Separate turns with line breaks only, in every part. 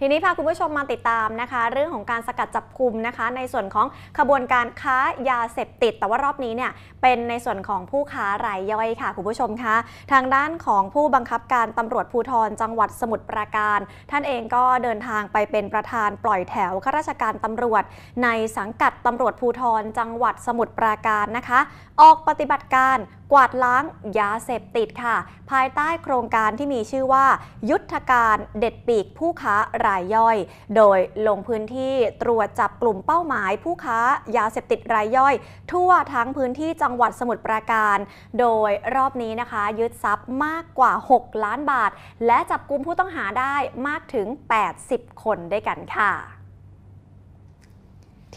ทีนี้พาคุณผู้ชมมาติดตามนะคะเรื่องของการสกัดจับกลุ่มนะคะ ในส่วนของขบวนการค้ายาเสพติด แต่ว่ารอบนี้เนี่ยเป็นในส่วนของผู้ค้ารายย่อยค่ะคุณผู้ชมคะทางด้านของผู้บังคับการตำรวจภูธรจังหวัดสมุทรปราการ ท่านเองก็เดินทางไปเป็นประธานปล่อยแถวข้าราชการตำรวจ ในสังกัดตำรวจภูธรจังหวัดสมุทรปราการนะคะ ออกปฏิบัติการกวาดล้างยาเสพติดค่ะ ภายใต้โครงการที่มีชื่อว่า ยุทธการ เด็ดปีกผู้ค้ารายย่อย โดยลงพื้นที่ตรวจจับกลุ่มเป้าหมายผู้ค้ายาเสพติดรายย่อย ทั่วทั้งพื้นที่จังหวัดสมุทรปราการ โดยรอบนี้นะคะ ยึดทรัพย์มากกว่า 6 ล้านบาท และจับกลุ่มผู้ต้องหาได้มากถึง 80 คนด้วยกันค่ะ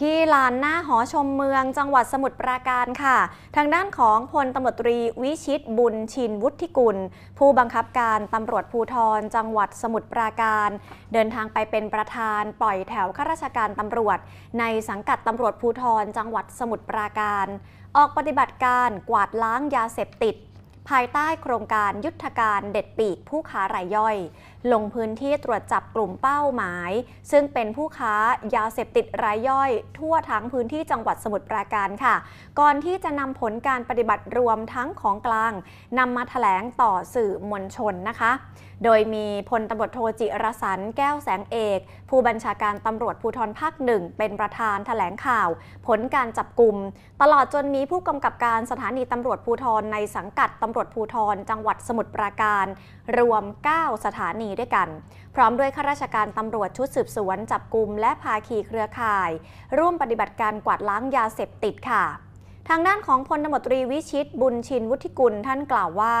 ที่ลานหน้าหอชมเมืองจังหวัดสมุทรปราการค่ะ ทางด้านของพลตำรวจตรีวิชิตบุญชินวุฒิกุล ผู้บังคับการตำรวจภูธรจังหวัดสมุทรปราการ เดินทางไปเป็นประธานปล่อยแถวข้าราชการตำรวจ ในสังกัดตำรวจภูธรจังหวัดสมุทรปราการ ออกปฏิบัติการกวาดล้างยาเสพติด ภายใต้โครงการยุทธการเด็ดปีกผู้ค้ารายย่อยลงพื้นที่ตรวจจับกลุ่มเป้าหมาย ซึ่งเป็นผู้ค้ายาเสพติดรายย่อย ทั่วทั้งพื้นที่จังหวัดสมุทรปราการค่ะ ก่อนที่จะนำผลการปฏิบัติรวมทั้งของกลางนำมาถแถลงต่อสื่อมวลชนนะคะ โดยมีพลตำรวจโทจิรสันแก้วแสงเอก ผู้บัญชาการตำรวจภูธรภาคหนึ่งเป็นประธานถแถลงข่าว ผลการจับกลุ่มตลอดจนมีผู้กำกับการสถานีตำรวจภูธรในสังกัดตำรวจภูธร จังหวัดสมุทรปราการ รวม 9 สถานีีด้วยกัน พร้อมด้วยข้าราชการตำรวจชุดสืบสวน จับกลุ่มและพาขีเครือข่าย ร่วมปฏิบัติการกวาดล้างยาเสพติดค่ะ ทางด้านของพลตมตรีวิชิตบุญชินวุฒิกุลท่านกล่าวว่า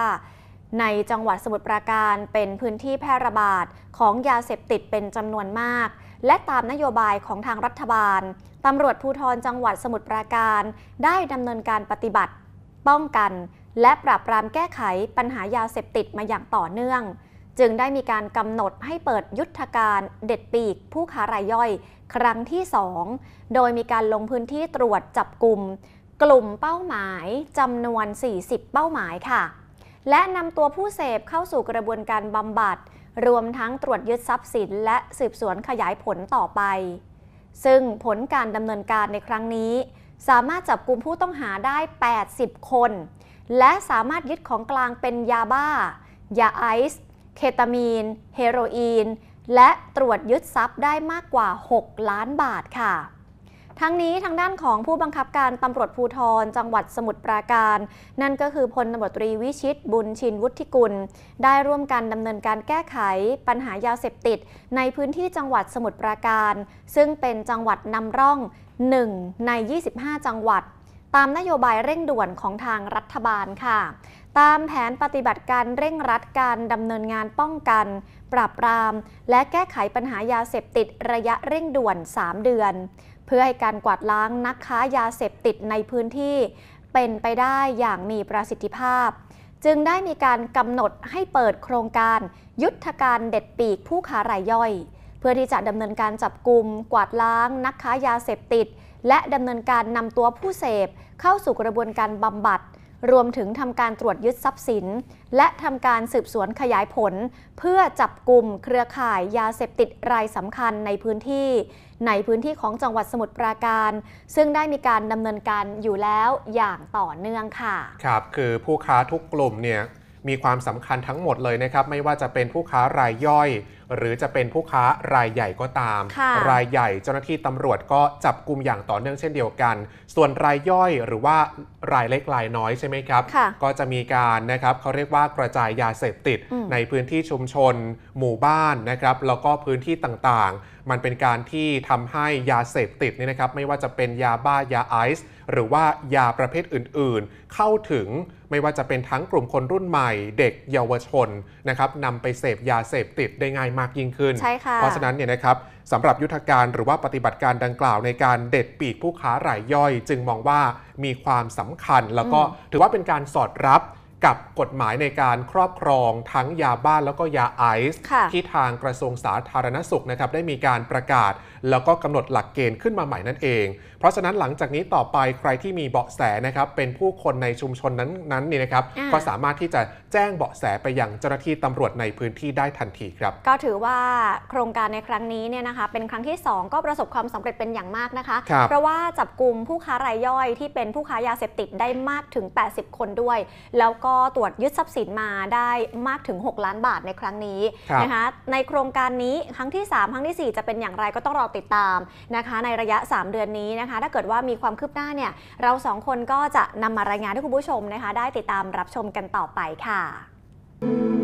ในจังหวัดสมุทรปราการเป็นพื้นที่แพร่ระบาด ของยาเสพติดเป็นจำนวนมาก และตามนโยบายของทางรัฐบาลตำรวจภูธรจังหวัดสมุทรปราการ ได้ดำเนินการปฏิบัติ ป้องกัน และปราบปรามแก้ไขปัญหายาเสพติดมาอย่างต่อเนื่องจึงได้มีการกำหนดให้เปิดยุทธการเด็ดปีกผู้ค้ารายย่อย ครั้งที่ 2 โดยมีการลงพื้นที่ตรวจจับกลุ่มกลุ่มเป้าหมายจำนวน 40 เป้าหมายค่ะ และนำตัวผู้เสพเข้าสู่กระบวนการบำบัด รวมทั้งตรวจยึดทรัพย์สินและสืบสวนขยายผลต่อไป ซึ่งผลการดำเนินการในครั้งนี้ สามารถจับกลุ่มผู้ต้องหาได้ 80 คน และสามารถยึดของกลางเป็นยาบ้ายาไอซ์เคตามีนเฮโรอีน และตรวจยึดทรัพย์ได้มากกว่า 6 ล้านบาทค่ะ ทั้งนี้ทางด้านของผู้บังคับการตำรวจภูธรจังหวัดสมุทรปราการ นั่นก็คือพลตำรวจตรีวิชิต บุญชินวุฒิกุล ได้ร่วมกันดำเนินการแก้ไขปัญหายาเสพติด ในพื้นที่จังหวัดสมุทรปราการ ซึ่งเป็นจังหวัดนำร่อง 1 ใน 25 จังหวัด ตามนโยบายเร่งด่วนของทางรัฐบาลค่ะตามแผนปฏิบัติการเร่งรัดการ ดำเนินงานป้องกัน ปราบปรามและแก้ไขปัญหายาเสพติดระยะเร่งด่วน 3 เดือน เพื่อให้การกวาดล้าง นักค้ายาเสพติดในพื้นที่ เป็นไปได้อย่างมีประสิทธิภาพ จึงได้มีการกำหนดให้เปิดโครงการ ยุทธการเด็ดปีก ผู้ค้ารายย่อย เพื่อที่จะดำเนินการจับกลุ่มกวาดล้าง นักค้ายาเสพติด และดำเนินการนำตัวผู้เสพเข้าสู่กระบวนการบำบัดรวมถึงทำการตรวจยึดทรัพย์สิน และทำการสืบสวนขยายผล เพื่อจับกลุ่มเครือข่ายยาเสพติดรายสำคัญในพื้นที่ ในพื้นที่ของจังหวัดสมุทรปราการ ซึ่งได้มีการดำเนินการอยู่แล้วอย่างต่อเนื่องค่ะ
ครับคือผู้ค้าทุกกลุ่มเนี่ยมีความสำคัญทั้งหมดเลยนะครับ ไม่ว่าจะเป็นผู้ค้ารายย่อยหรือจะเป็นผู้ค้ารายใหญ่ก็ตาม รายใหญ่เจ้าหน้าที่ตำรวจก็จับกลุ่มอย่างต่อเนื่องเช่นเดียวกัน ส่วนรายย่อยหรือว่ารายเล็กรายน้อยใช่ไหมครับ ก็จะมีการนะครับเขาเรียกว่ากระจายยาเสพติดในพื้นที่ชุมชนหมู่บ้านนะครับแล้วก็พื้นที่ต่างๆ มันเป็นการที่ทำให้ยาเสพติดนี่นะครับไม่ว่าจะเป็นยาบ้ายาไอซ์หรือว่ายาประเภทอื่นๆ เข้าถึงไม่ว่าจะเป็นทั้งกลุ่มคนรุ่นใหม่ เด็กเยาวชนนะครับนำไปเสพยาเสพติดได้ง่ายมากยิ่งขึ้น เพราะฉะนั้นเนี่ยนะครับสำหรับยุทธการหรือว่าปฏิบัติการดังกล่าวในการเด็ดปีกผู้ค้ารายย่อย จึงมองว่ามีความสำคัญ แล้วก็ถือว่าเป็นการสอดรับกับกฎหมายในการครอบครองทั้งยาบ้านแล้วก็ยาไอซ์ที่ทางกระทรวงสาธารณสุขนะครับได้มีการประกาศแล้วก็กำหนดหลักเกณฑ์ขึ้นมาใหม่นั่นเอง เพราะฉะนั้นหลังจากนี้ต่อไปใครที่มีเบาะแสนะครับ เป็นผู้คนในชุมชนนั้นนั้นนี่นะครับก็สามารถที่จะแจ้งเบาะแสไปยังเจ้าหน้าที่ตำรวจในพื้นที่ได้ทันทีครับ
ก็ถือว่าโครงการในครั้งนี้เนี่ยนะคะเป็นครั้งที่ 2 ก็ประสบความสำเร็จเป็นอย่างมากนะคะ เพราะว่าจับกลุ่มผู้ค้ารายย่อยที่เป็นผู้ค้ายาเสพติดได้มากถึง 80 คนด้วย แล้วก็ก็ตรวจยึดทรัพย์สินมาได้มากถึง 6 ล้านบาทในครั้งนี้นะคะในโครงการนี้ครั้งที่ 3 ครั้งที่ 4 จะเป็นอย่างไรก็ต้องรอติดตามนะคะ ในระยะ 3 เดือนนี้นะคะ ถ้าเกิดว่ามีความคืบหน้าเนี่ยเราสองคนก็จะนำมารายงานให้คุณผู้ชมนะคะได้ติดตามรับชมกันต่อไปค่ะ thank you